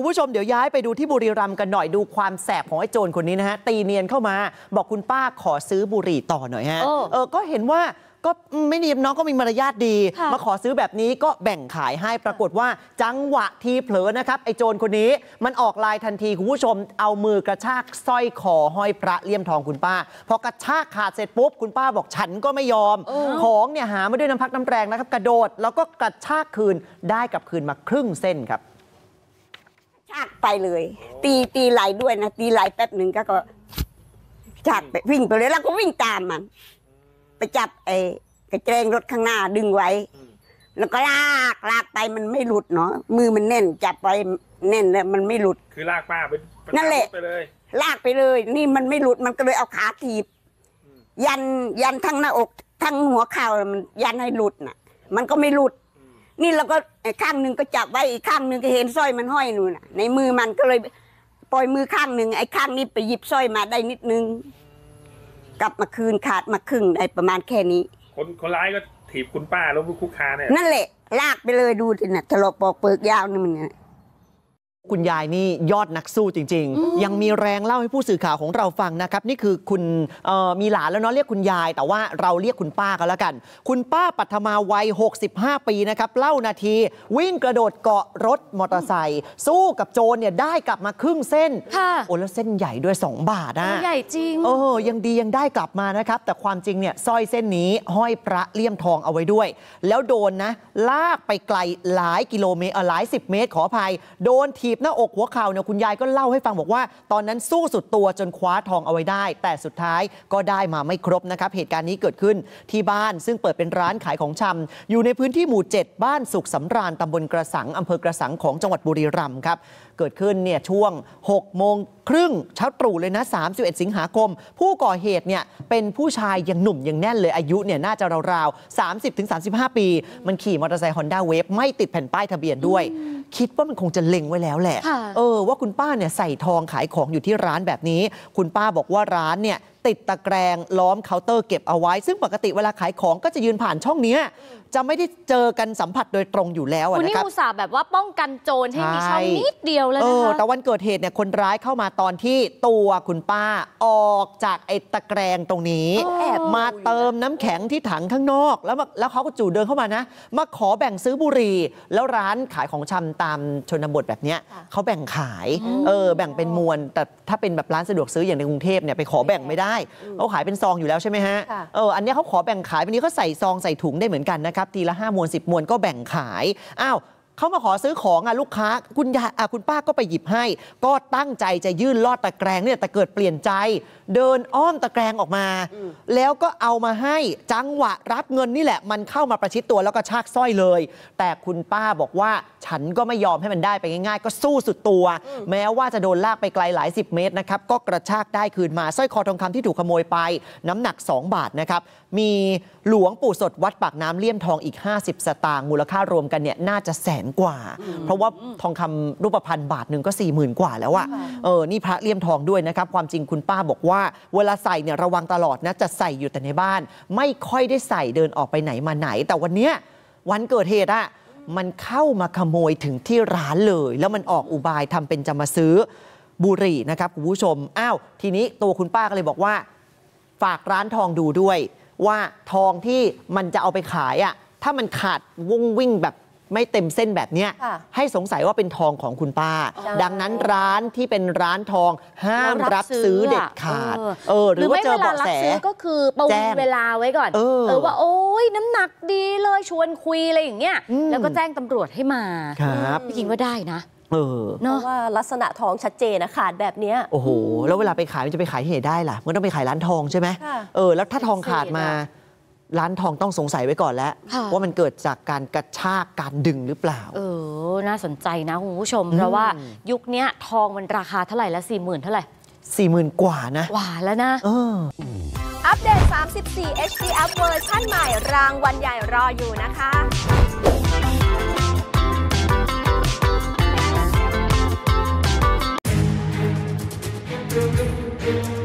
ุณผู้ชมเดี๋ยวย้ายไปดูที่บุรีรัมย์กันหน่อยดูความแสบของไอ้โจรคนนี้นะฮะตีเนียนเข้ามาบอกคุณป้าขอซื้อบุหรี่ต่อหน่อยฮะเออก็เห็นว่าก็ไม่ดีน้องก็มีมารยาทดีมาขอซื้อแบบนี้ก็แบ่งขายให้ปรากฏว่าจังหวะทีเผลอนะครับ ไอ้โจรคนนี้มันออกลายทันทีคุณผู้ชมเอามือกระชากสร้อยคอห้อยพระเลี่ยมทองคุณป้า พอกระชากขาดเสร็จปุ๊บคุณป้าบอกฉันก็ไม่ยอมของเนี่ยหามาด้วยน้ำพักน้ำแรงนะครับ กระโดดแล้วก็กระชากคืนได้กลับคืนมาครึ่งเส้นครับไปเลย ตีตีไหลด้วยนะตีไหลแป๊บหนึ่งก็ก็จากไปวิ่งไปเลย แล้วก็วิ่งตามมันไปจับไอ้กระเจงรถข้างหน้าดึงไว้ แล้วก็ลากลากไปมันไม่หลุดเนาะมือมันแน่นจับไปแน่นแล้ว มันไม่หลุด คือลากป้าไปนั่นแหละลากไปเลย นี่มันไม่หลุดมันก็เลยเอาขาถีบ ยันยันทั้งหน้าอก ทั้งหัวเข่ามัน ยันให้หลุดน่ะ มันก็ไม่หลุดนี่เราก็ไอ้ข้างหนึ่งก็จับไว้อีกข้างหนึ่งก็เห็นสร้อยมันห้อยนู่นน่ะ ในมือมันก็เลยปล่อยมือข้างหนึ่งไอ้ข้างนี้ไปหยิบสร้อยมาได้นิดนึงกลับมาคืนขาดมาครึ่งได้ประมาณแค่นี้ คนคนร้ายก็ถีบคุณป้าแล้วคุกคาเนี่ยนั่นแหละ ลากไปเลยดูทีน่ะถลอกปอกเปลือกยาวนี่มันเนี่ยคุณยายนี่ยอดนักสู้จริงๆ ยังมีแรงเล่าให้ผู้สื่อข่าวของเราฟังนะครับ นี่คือคุณมีหลานแล้วเนาะเรียกคุณยายแต่ว่าเราเรียกคุณป้าก็แล้วกัน คุณป้าปัทมาวัย 65 ปีนะครับ เล่านาทีวิ่งกระโดดเกาะรถมอเตอร์ไซค์สู้กับโจรเนี่ยได้กลับมาครึ่งเส้นโอ้แล้วเส้นใหญ่ด้วย 2 บาทนะใหญ่จริงเออยังดียังได้กลับมานะครับ แต่ความจริงเนี่ยสร้อยเส้นนี้ห้อยพระเลี่ยมทองเอาไว้ด้วย แล้วโดนนะลากไปไกลหลายกิโลเมตรหลายสิบเมตรขออภัยโดนทีีบหน้าอกหัวเข่าเนี่ยคุณยายก็เล่าให้ฟังบอกว่า ตอนนั้นสู้สุดตัวจนคว้าทองเอาไว้ได้ แต่สุดท้ายก็ได้มาไม่ครบนะครับ เหตุการณ์นี้เกิดขึ้นที่บ้านซึ่งเปิดเป็นร้านขายของชำ อยู่ในพื้นที่หมู่ 7 บ้านสุขสำราญตำบลกระสังอำเภอกระสังของจังหวัดบุรีรัมย์ครับ เกิดขึ้นเนี่ยช่วง6โมงครึ่งเช้าตรู่เลยนะ31สิงหาคม ผู้ก่อเหตุเนี่ยเป็นผู้ชายยังหนุ่มยังแน่นเลยอายุเนี่ยน่าจะราวๆ30-35 ปี มันขี่มอเตอร์ไซค์ฮอนด้าเวฟไม่ติดแผ่นป้ายทะเบียนด้วย คิดว่ามันคงจะเล็งไว้แล้วแหละ เออ ว่าคุณป้าเนี่ยใส่ทองขายของอยู่ที่ร้านแบบนี้ คุณป้าบอกว่าร้านเนี่ยติดตะแกรงล้อมเคาน์เตอร์เก็บเอาไว้ ซึ่งปกติเวลาขายของก็จะยืนผ่านช่องนี้จะไม่ได้เจอกันสัมผัสโดยตรงอยู่แล้วนะครับคุณนี่อุตส่าห์แบบว่าป้องกันโจรให้มีช่องนิดเดียวแล้วนะคะแต่วันเกิดเหตุเนี่ยคนร้ายเข้ามาตอนที่ตัวคุณป้าออกจากไอ้ตะแกรงตรงนี้ มาเติมน้ำแข็งที่ถังข้างนอกแล้วแล้วเขาก็จู่เดินเข้ามานะมาขอแบ่งซื้อบุหรี่แล้วร้านขายของชำตามชนบทแบบเนี้ยเขาแบ่งขายเออแบ่งเป็นมวลแต่ถ้าเป็นแบบร้านสะดวกซื้ออย่างในกรุงเทพเนี่ยไปขอแบ่งไม่ได้ได้เขาขายเป็นซองอยู่แล้วใช่ไหมฮะ เออ อันนี้เขาขอแบ่งขายวันนี้เขาใส่ซองใส่ถุงได้เหมือนกันนะครับ ทีละ 5 มวน10 มวนก็แบ่งขาย อ้าวเขามาขอซื้อของอะลูกค้าคุณยายคุณป้าก็ไปหยิบให้ ก็ตั้งใจจะยื่นลอดตะแกรงเนี่ยแต่เกิดเปลี่ยนใจเดินอ้อมตะแกรงออกมา แล้วก็เอามาให้จังหวะรับเงินนี่แหละ มันเข้ามาประชิดตัวแล้วก็ชากสร้อยเลย แต่คุณป้าบอกว่าฉันก็ไม่ยอมให้มันได้ไปง่าย ๆ ก็สู้สุดตัว แม้ว่าจะโดนลากไปไกลหลาย 10 เมตรนะครับก็กระชากได้คืนมาสร้อยคอทองคำที่ถูกขโมยไป น้ำหนัก 2 บาทนะครับมีหลวงปู่สดวัดปากน้ำเลี่ยมทองอีก 50 สตางค์มูลค่ารวมกันเนี่ยน่าจะแสนกว่าเพราะว่าทองคำรูปพรรณบาทหนึ่งก็สี่หมื่นกว่าแล้วอะเออนี่พระเลี่ยมทองด้วยนะครับ ความจริงคุณป้าบอกว่า เวลาใส่เนี่ยระวังตลอดนะจะใส่อยู่แต่ในบ้าน ไม่ค่อยได้ใส่เดินออกไปไหนมาไหน แต่วันเนี้ยวันเกิดเหตุอะมันเข้ามาขโมยถึงที่ร้านเลย แล้วมันออกอุบายทำเป็นจะมาซื้อบุหรี่นะครับคุณผู้ชมอ้าวทีนี้ตัวคุณป้าก็เลยบอกว่า ฝากร้านทองดูด้วยว่าทองที่มันจะเอาไปขายอะะถ้ามันขาดวงวิ่งแบบไม่เต็มเส้นแบบเนี้ย ให้สงสัยว่าเป็นทองของคุณป้า ดังนั้นร้านที่เป็นร้านทองห้ามรับซื้อเด็ดขาดเออหรือว่าเจอเบาะแสซื้อก็คือประวิงเวลาไว้ก่อนเออว่าโอ้ยน้ำหนักดีเลยชวนคุยอะไรอย่างเงี้ยแล้วก็แจ้งตำรวจให้มา ครับพี่ิงว่าได้นะเออเพนาะราะว่าลักษณะทองชัดเจนนะขาดแบบเนี้ยโอ้โหแล้วเวลาไปขายมันจะไปขายที่ไหนได้ล่ะ มันต้องไปขายร้านทองใช่ไหมเออแล้วถ้าทองขาดมาร้านทองต้องสงสัยไว้ก่อนแล้ว ว่ามันเกิดจากการกระชากการดึงหรือเปล่า เออ น่าสนใจนะคุณผู้ชมเพราะว่ายุคนี้ทองมันราคาเท่าไหร่ละสี่หมื่นเท่าไหร่สี่หมื่นกว่านะกว่าแล้วนะอัปเดต 34 HD f เวอร์ชั่นใหม่ รางวัลใหญ่รออยู่นะคะ